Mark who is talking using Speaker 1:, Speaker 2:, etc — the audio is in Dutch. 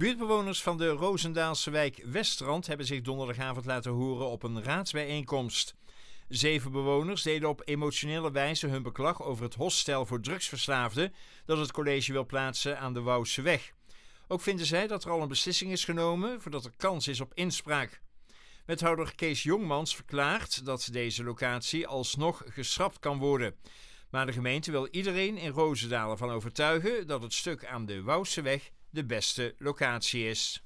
Speaker 1: Buurtbewoners van de Roosendaalse wijk Westrand hebben zich donderdagavond laten horen op een raadsbijeenkomst. Zeven bewoners deden op emotionele wijze hun beklag over het hostel voor drugsverslaafden dat het college wil plaatsen aan de Wouwseweg. Ook vinden zij dat er al een beslissing is genomen voordat er kans is op inspraak. Wethouder Kees Jongmans verklaart dat deze locatie alsnog geschrapt kan worden. Maar de gemeente wil iedereen in Roosendaal ervan overtuigen dat het stuk aan de Wouwseweg de beste locatie is.